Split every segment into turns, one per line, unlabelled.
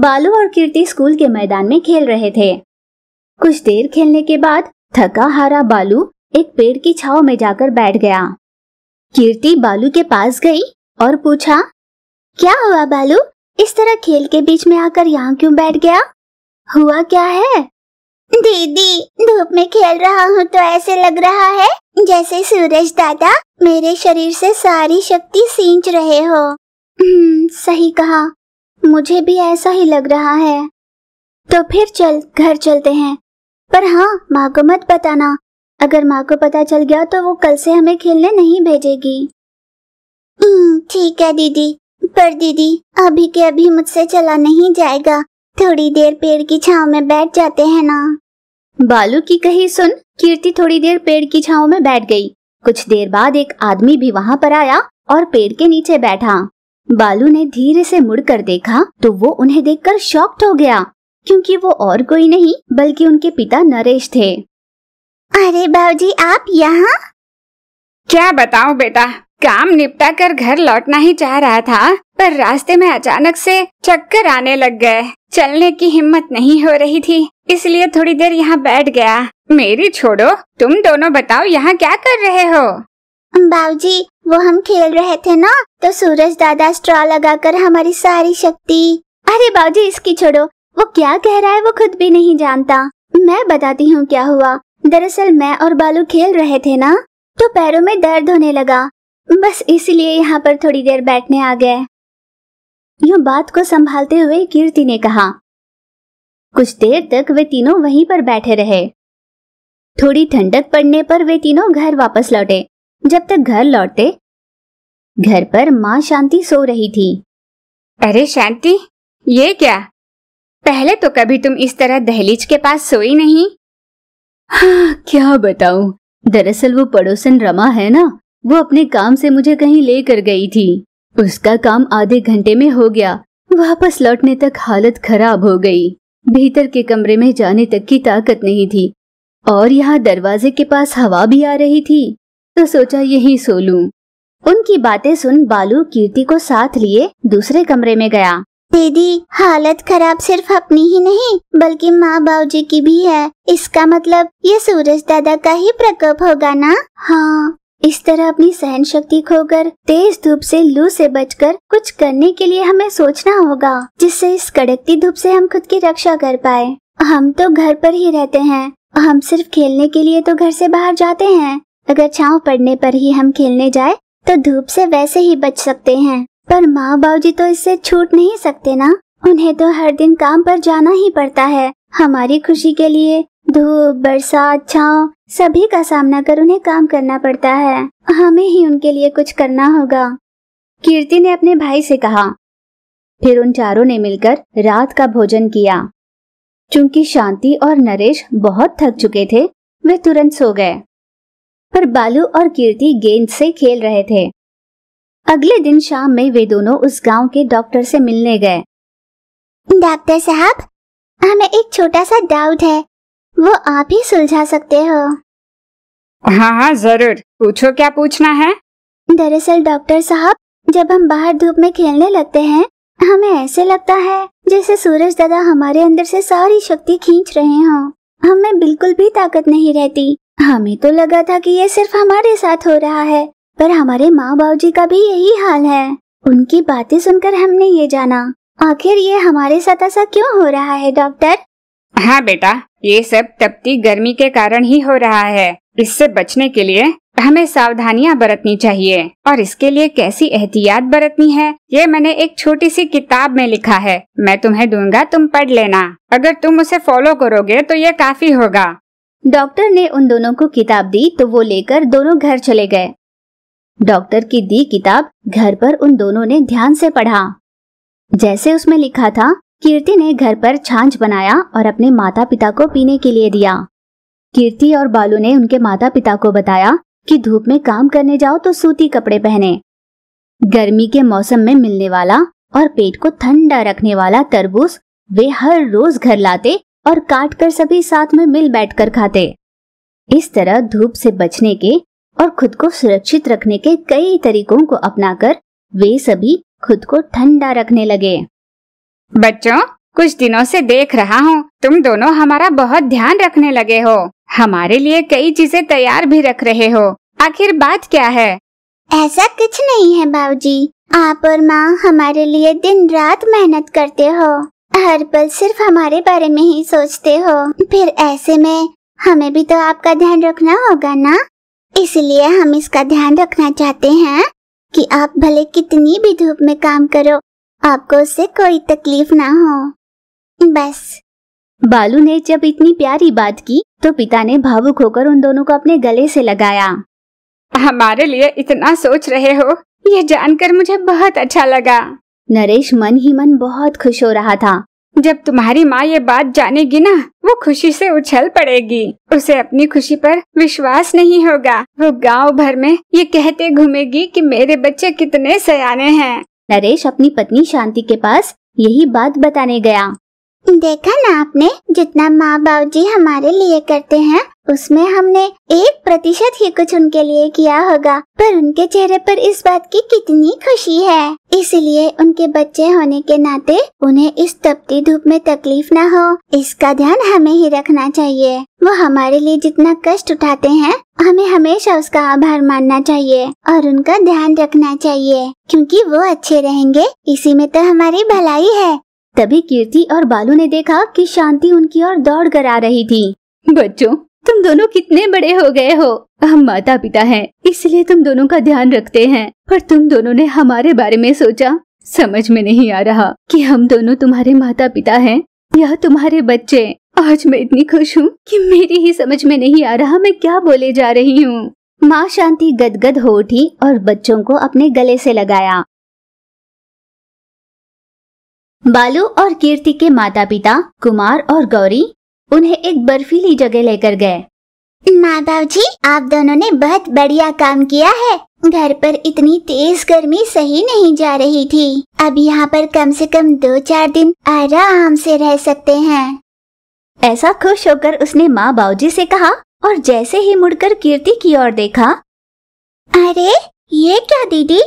बालू और कीर्ति स्कूल के मैदान में खेल रहे थे कुछ देर खेलने के बाद थका हारा बालू एक पेड़ की छाव में जाकर बैठ गया कीर्ति बालू के पास गई और पूछा क्या हुआ बालू इस तरह खेल के बीच में आकर यहाँ क्यों बैठ गया हुआ क्या है दीदी धूप में खेल रहा हूँ तो ऐसे लग रहा है जैसे सूरज दादा मेरे शरीर से सारी शक्ति सींच रहे हो हम्म, सही कहा मुझे भी ऐसा ही लग रहा है तो फिर चल घर चलते हैं पर हाँ माँ को मत बताना अगर माँ को पता चल गया तो वो कल से हमें खेलने नहीं भेजेगी हम्म, ठीक है दीदी पर दीदी अभी के अभी मुझसे चला नहीं जाएगा थोड़ी देर पेड़ की छाव में बैठ जाते हैं ना बालू की कही सुन कीर्ति थोड़ी देर पेड़ की छाव में बैठ गई कुछ देर बाद एक आदमी भी वहाँ पर आया और पेड़ के नीचे बैठा बालू ने धीरे से मुड़कर देखा तो वो उन्हें देखकर शॉक्ड हो गया क्योंकि वो और कोई नहीं बल्कि उनके पिता नरेश थे अरे बाबूजी आप यहाँ
क्या बताऊं बेटा काम निपटा कर घर लौटना ही चाह रहा था पर रास्ते में अचानक से चक्कर आने लग गए चलने की हिम्मत नहीं हो रही थी इसलिए थोड़ी देर यहाँ बैठ गया मेरी छोड़ो तुम दोनों बताओ यहाँ क्या कर रहे हो
बाबूजी वो हम खेल रहे थे ना तो सूरज दादा स्ट्रॉ लगाकर हमारी सारी शक्ति अरे बाबूजी इसकी छोड़ो वो क्या कह रहा है वो खुद भी नहीं जानता मैं बताती हूँ क्या हुआ दरअसल मैं और बालू खेल रहे थे ना तो पैरों में दर्द होने लगा बस इसलिए यहाँ पर थोड़ी देर बैठने आ गए यूँ बात को संभालते हुए कीर्ति ने कहा कुछ देर तक वे तीनों वहीं पर बैठे रहे थोड़ी ठंडक पड़ने पर वे तीनों घर वापस लौटे जब तक घर लौटे घर पर माँ शांति सो रही थी अरे शांति ये क्या पहले तो कभी तुम इस तरह दहलीज के पास सोई नहीं हाँ, क्या बताऊं दरअसल वो पड़ोसन रमा है ना वो अपने काम से मुझे कहीं ले कर गई थी उसका काम आधे घंटे में हो गया वापस लौटने तक हालत खराब हो गई भीतर के कमरे में जाने तक की ताकत नहीं थी और यहाँ दरवाजे के पास हवा भी आ रही थी तो सोचा यही सो लू उनकी बातें सुन बालू कीर्ति को साथ लिए दूसरे कमरे में गया दीदी हालत खराब सिर्फ अपनी ही नहीं बल्कि माँ बाबूजी की भी है इसका मतलब ये सूरज दादा का ही प्रकोप होगा ना हाँ इस तरह अपनी सहन शक्ति खोकर तेज धूप से लू से बचकर कुछ करने के लिए हमें सोचना होगा जिससे इस कड़कती धूप से हम खुद की रक्षा कर पाए हम तो घर पर ही रहते हैं हम सिर्फ खेलने के लिए तो घर से बाहर जाते हैं अगर छाव पड़ने पर ही हम खेलने जाए तो धूप से वैसे ही बच सकते हैं पर माँ बाबूजी तो इससे छूट नहीं सकते ना उन्हें तो हर दिन काम पर जाना ही पड़ता है हमारी खुशी के लिए धूप बरसात छाव सभी का सामना कर उन्हें काम करना पड़ता है हमें ही उनके लिए कुछ करना होगा कीर्ति ने अपने भाई से कहा फिर उन चारों ने मिलकर रात का भोजन किया चूंकि शांति और नरेश बहुत थक चुके थे वे तुरंत सो गए पर बालू और कीर्ति गेंद से खेल रहे थे अगले दिन शाम में वे दोनों उस गांव के डॉक्टर से मिलने गए डॉक्टर साहब हमें एक छोटा सा डाउट है वो आप ही सुलझा सकते हो हाँ हाँ जरूर पूछो क्या पूछना है दरअसल डॉक्टर साहब जब हम बाहर धूप में खेलने लगते हैं हमें ऐसे लगता है जैसे सूरज दादा हमारे अंदर से सारी शक्ति खींच रहे हों हमें बिल्कुल भी ताकत नहीं रहती हमें तो लगा था कि ये सिर्फ हमारे साथ हो रहा है पर हमारे माँ बाबूजी का भी यही हाल है उनकी बातें सुनकर हमने ये जाना आखिर ये हमारे साथ ऐसा क्यों हो रहा है डॉक्टर
हाँ बेटा ये सब तपती गर्मी के कारण ही हो रहा है इससे बचने के लिए
हमें सावधानियाँ
बरतनी चाहिए और इसके लिए कैसी एहतियात बरतनी है ये मैंने एक छोटी सी किताब में लिखा है मैं तुम्हें दूंगा तुम पढ़ लेना अगर तुम उसे फॉलो करोगे तो ये काफी
होगा डॉक्टर ने उन दोनों को किताब दी तो वो लेकर दोनों घर चले गए डॉक्टर की दी किताब घर पर उन दोनों ने ध्यान से पढ़ा जैसे उसमें लिखा था कीर्ति ने घर पर छाछ बनाया और अपने माता पिता को पीने के लिए दिया कीर्ति और बालू ने उनके माता पिता को बताया कि धूप में काम करने जाओ तो सूती कपड़े पहने गर्मी के मौसम में मिलने वाला और पेट को ठंडा रखने वाला तरबूज वे हर रोज घर लाते और काट कर सभी साथ में मिल बैठकर खाते इस तरह धूप से बचने के और खुद को सुरक्षित रखने के कई तरीकों को अपनाकर वे सभी खुद को ठंडा रखने लगे बच्चों कुछ दिनों से देख रहा हूँ तुम दोनों हमारा बहुत ध्यान
रखने लगे हो हमारे लिए कई चीजें तैयार भी रख रहे हो आखिर बात क्या
है ऐसा कुछ नहीं है बाबूजी आप और माँ हमारे लिए दिन रात मेहनत करते हो हर पल सिर्फ हमारे बारे में ही सोचते हो फिर ऐसे में हमें भी तो आपका ध्यान रखना होगा ना इसलिए हम इसका ध्यान रखना चाहते हैं कि आप भले कितनी भी धूप में काम करो आपको उससे कोई तकलीफ ना हो बस बालू ने जब इतनी प्यारी बात की तो पिता ने भावुक होकर उन दोनों को अपने गले से लगाया हमारे लिए इतना सोच रहे हो ये जानकर मुझे बहुत अच्छा लगा नरेश मन ही
मन बहुत खुश हो रहा था जब तुम्हारी माँ ये बात जानेगी ना वो खुशी से उछल पड़ेगी उसे अपनी खुशी पर विश्वास नहीं होगा वो गांव भर में ये कहते घूमेगी कि मेरे बच्चे कितने सयाने हैं
नरेश अपनी पत्नी शांति के पास यही बात बताने गया देखा ना आपने जितना माँ बाबू जी हमारे लिए करते हैं उसमें हमने एक प्रतिशत ही कुछ उनके लिए किया होगा पर उनके चेहरे पर इस बात की कितनी खुशी है इसलिए उनके बच्चे होने के नाते उन्हें इस तपती धूप में तकलीफ ना हो इसका ध्यान हमें ही रखना चाहिए वो हमारे लिए जितना कष्ट उठाते हैं हमें हमेशा उसका आभार मानना चाहिए और उनका ध्यान रखना चाहिए क्योंकि वो अच्छे रहेंगे इसी में तो हमारी भलाई है तभी कीर्ति और बालू ने देखा कि शांति उनकी ओर दौड़ कर आ रही थी बच्चों तुम दोनों कितने बड़े हो गए हो हम माता पिता हैं इसलिए तुम दोनों का ध्यान रखते हैं पर तुम दोनों ने हमारे बारे में सोचा समझ में नहीं आ रहा कि हम दोनों तुम्हारे माता पिता हैं या तुम्हारे बच्चे आज मैं इतनी खुश हूँ कि मेरी ही समझ में नहीं आ रहा मैं क्या बोले जा रही हूँ माँ शांति गदगद हो उठी और बच्चों को अपने गले से लगाया बालू और कीर्ति के माता पिता कुमार और गौरी उन्हें एक बर्फीली जगह लेकर गए माँ बाप जी आप दोनों ने बहुत बढ़िया काम किया है घर पर इतनी तेज गर्मी सही नहीं जा रही थी अब यहाँ पर कम से कम दो चार दिन आराम से रह सकते हैं ऐसा खुश होकर उसने माँ बाबूजी से कहा और जैसे ही मुड़कर कीर्ति की ओर देखा अरे ये क्या दीदी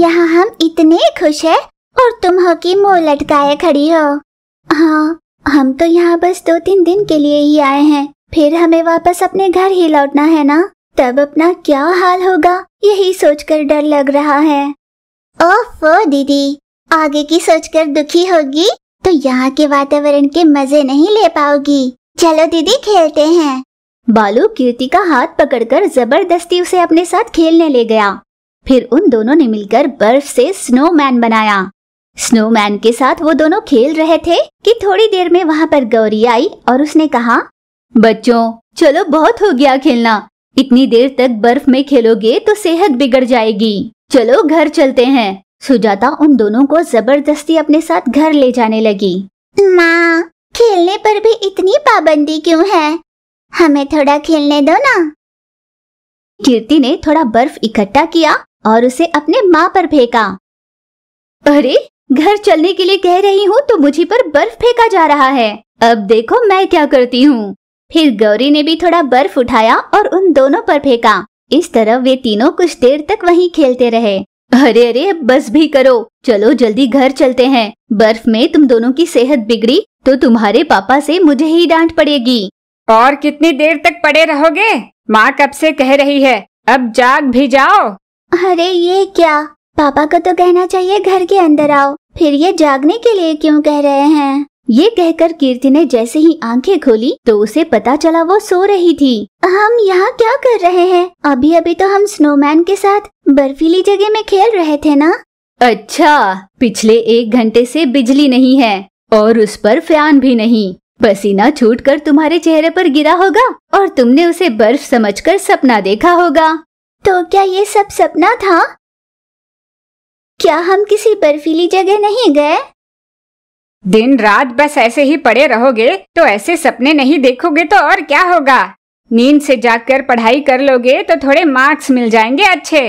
यहाँ हम इतने खुश है और तुम हो की मुँह लटकाए खड़ी हो हाँ हम तो यहाँ बस दो तीन दिन के लिए ही आए हैं फिर हमें वापस अपने घर ही लौटना है ना तब अपना क्या हाल होगा यही सोचकर डर लग रहा है ओफो दीदी आगे की सोचकर दुखी होगी तो यहाँ के वातावरण के मजे नहीं ले पाओगी चलो दीदी खेलते हैं बालू कीर्ति का हाथ पकड़कर जबरदस्ती उसे अपने साथ खेलने ले गया फिर उन दोनों ने मिलकर बर्फ से स्नोमैन बनाया स्नोमैन के साथ वो दोनों खेल रहे थे कि थोड़ी देर में वहाँ पर गौरी आई और उसने कहा बच्चों चलो बहुत हो गया खेलना इतनी देर तक बर्फ में खेलोगे तो सेहत बिगड़ जाएगी चलो घर चलते हैं सुजाता उन दोनों को जबरदस्ती अपने साथ घर ले जाने लगी माँ खेलने पर भी इतनी पाबंदी क्यों है हमें थोड़ा खेलने दो ना कीर्ति ने थोड़ा बर्फ इकट्ठा किया और उसे अपने माँ पर फेंका अरे घर चलने के लिए कह रही हूँ तो मुझे पर बर्फ फेंका जा रहा है अब देखो मैं क्या करती हूँ फिर गौरी ने भी थोड़ा बर्फ उठाया और उन दोनों पर फेंका इस तरह वे तीनों कुछ देर तक वहीं खेलते रहे अरे अरे बस भी करो चलो जल्दी घर चलते हैं बर्फ में तुम दोनों की सेहत बिगड़ी तो तुम्हारे पापा से मुझे ही डांट पड़ेगी
और कितनी देर तक पड़े रहोगे माँ कब से कह रही है अब जाग भी जाओ
अरे ये क्या पापा को तो कहना चाहिए घर के अंदर आओ फिर ये जागने के लिए क्यों कह रहे हैं ये कहकर कीर्ति ने जैसे ही आंखें खोली तो उसे पता चला वो सो रही थी हम यहाँ क्या कर रहे हैं अभी अभी तो हम स्नोमैन के साथ बर्फीली जगह में खेल रहे थे ना अच्छा पिछले एक घंटे से बिजली नहीं है और उस पर फैन भी नहीं पसीना छूटकर तुम्हारे चेहरे पर गिरा होगा और तुमने उसे बर्फ समझकर सपना देखा होगा तो क्या ये सब सपना था क्या हम किसी बर्फीली जगह नहीं गए
दिन रात बस ऐसे ही पड़े रहोगे तो ऐसे सपने नहीं देखोगे तो और क्या होगा नींद से जाकर पढ़ाई कर लोगे तो थोड़े मार्क्स मिल जाएंगे अच्छे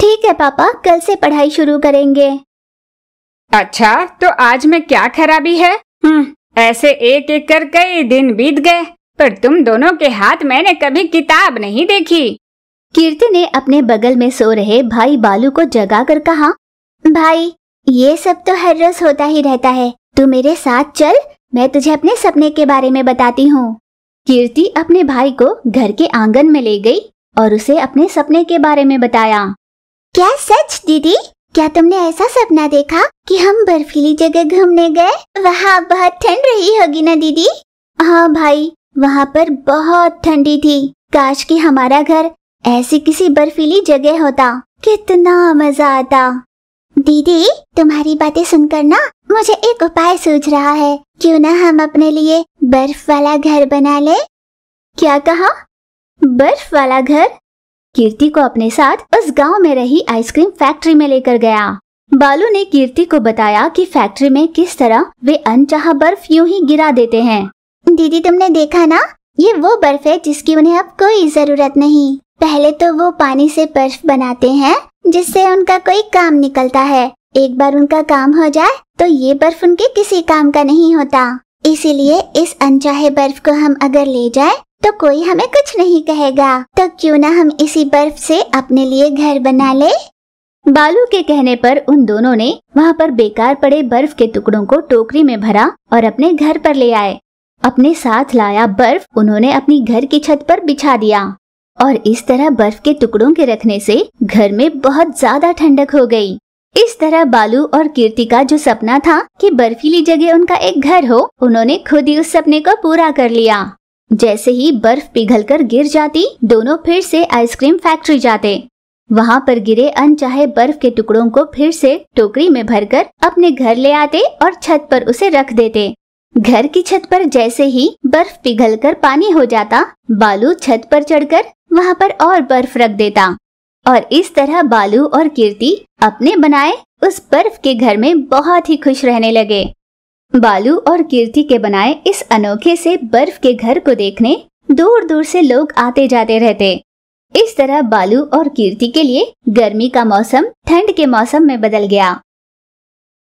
ठीक है पापा कल से पढ़ाई शुरू करेंगे
अच्छा तो आज में क्या खराबी है हम्म, ऐसे एक एक कर कई दिन बीत गए पर तुम दोनों के हाथ मैंने कभी किताब नहीं देखी
कीर्ति ने अपने बगल में सो रहे भाई बालू को जगाकर कहा भाई ये सब तो हर रोज होता ही रहता है तू मेरे साथ चल मैं तुझे अपने सपने के बारे में बताती हूँ कीर्ति अपने भाई को घर के आंगन में ले गई और उसे अपने सपने के बारे में बताया क्या सच दीदी क्या तुमने ऐसा सपना देखा कि हम बर्फीली जगह घूमने गए वहाँ बहुत ठंड रही होगी ना दीदी हाँ भाई वहाँ पर बहुत ठंडी थी काश कि हमारा घर ऐसी किसी बर्फीली जगह होता कितना मजा आता दीदी तुम्हारी बातें सुनकर ना मुझे एक उपाय सूझ रहा है क्यों ना हम अपने लिए बर्फ वाला घर बना ले क्या कहा बर्फ वाला घर कीर्ति को अपने साथ उस गांव में रही आइसक्रीम फैक्ट्री में लेकर गया बालू ने कीर्ति को बताया कि फैक्ट्री में किस तरह वे अनचाहा बर्फ यूं ही गिरा देते हैं दीदी तुमने देखा ना ये वो बर्फ है जिसकी उन्हें अब कोई जरूरत नहीं पहले तो वो पानी से बर्फ बनाते हैं जिससे उनका कोई काम निकलता है एक बार उनका काम हो जाए तो ये बर्फ उनके किसी काम का नहीं होता इसीलिए इस अनचाहे बर्फ को हम अगर ले जाए तो कोई हमें कुछ नहीं कहेगा तो क्यों ना हम इसी बर्फ से अपने लिए घर बना ले बालू के कहने पर उन दोनों ने वहाँ पर बेकार पड़े बर्फ के टुकड़ों को टोकरी में भरा और अपने घर पर ले आए अपने साथ लाया बर्फ उन्होंने अपनी घर की छत पर बिछा दिया और इस तरह बर्फ के टुकड़ों के रखने से घर में बहुत ज्यादा ठंडक हो गई इस तरह बालू और कीर्ति का जो सपना था कि बर्फीली जगह उनका एक घर हो उन्होंने खुद ही उस सपने को पूरा कर लिया जैसे ही बर्फ पिघलकर गिर जाती दोनों फिर से आइसक्रीम फैक्ट्री जाते वहाँ पर गिरे अनचाहे बर्फ के टुकड़ों को फिर से टोकरी में भरकर अपने घर ले आते और छत पर उसे रख देते घर की छत पर जैसे ही बर्फ पिघलकर पानी हो जाता बालू छत पर चढ़कर वहाँ पर और बर्फ रख देता और इस तरह बालू और कीर्ति अपने बनाए उस बर्फ के घर में बहुत ही खुश रहने लगे बालू और कीर्ति के बनाए इस अनोखे से बर्फ के घर को देखने दूर दूर से लोग आते जाते रहते इस तरह बालू और कीर्ति के लिए गर्मी का मौसम ठंड के मौसम में बदल गया